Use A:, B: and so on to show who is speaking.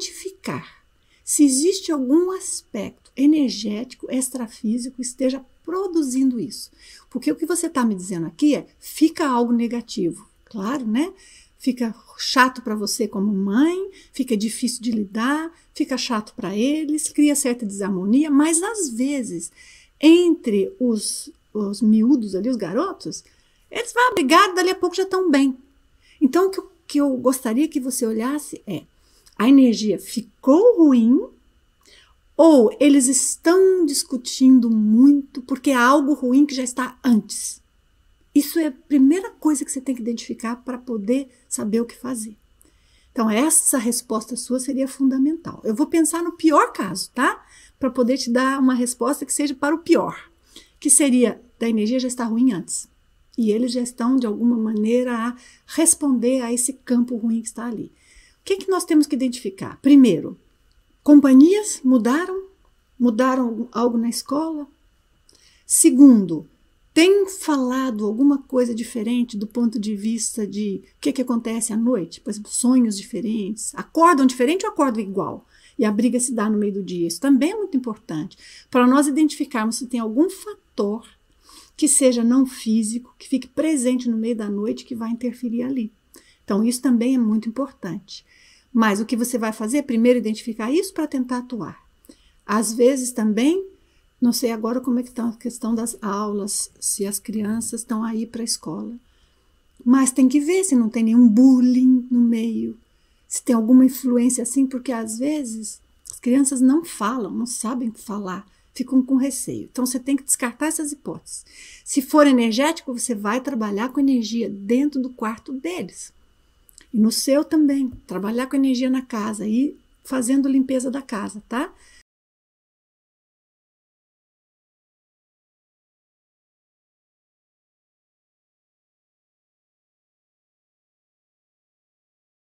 A: identificar se existe algum aspecto energético, extrafísico, esteja produzindo isso. Porque o que você está me dizendo aqui é: fica algo negativo. Claro, né? Fica chato para você como mãe, fica difícil de lidar, fica chato para eles, cria certa desarmonia, mas às vezes, entre os, os miúdos ali, os garotos, eles vão brigar, dali a pouco já estão bem. Então, o que eu, que eu gostaria que você olhasse é a energia ficou ruim ou eles estão discutindo muito porque há é algo ruim que já está antes. Isso é a primeira coisa que você tem que identificar para poder saber o que fazer. Então, essa resposta sua seria fundamental. Eu vou pensar no pior caso, tá? Para poder te dar uma resposta que seja para o pior, que seria da energia já está ruim antes. E eles já estão, de alguma maneira, a responder a esse campo ruim que está ali. O que, que nós temos que identificar? Primeiro, companhias mudaram? Mudaram algo na escola? Segundo, tem falado alguma coisa diferente do ponto de vista de o que, que acontece à noite? Por exemplo, sonhos diferentes. Acordam diferente ou acordam igual? E a briga se dá no meio do dia. Isso também é muito importante para nós identificarmos se tem algum fator que seja não físico, que fique presente no meio da noite, que vai interferir ali. Então, isso também é muito importante. Mas o que você vai fazer? Primeiro, identificar isso para tentar atuar. Às vezes também, não sei agora como é que está a questão das aulas, se as crianças estão aí para a escola. Mas tem que ver se não tem nenhum bullying no meio, se tem alguma influência assim, porque às vezes as crianças não falam, não sabem falar, ficam com receio. Então você tem que descartar essas hipóteses. Se for energético, você vai trabalhar com energia dentro do quarto deles. E no seu também, trabalhar com energia na casa e fazendo limpeza da casa, tá?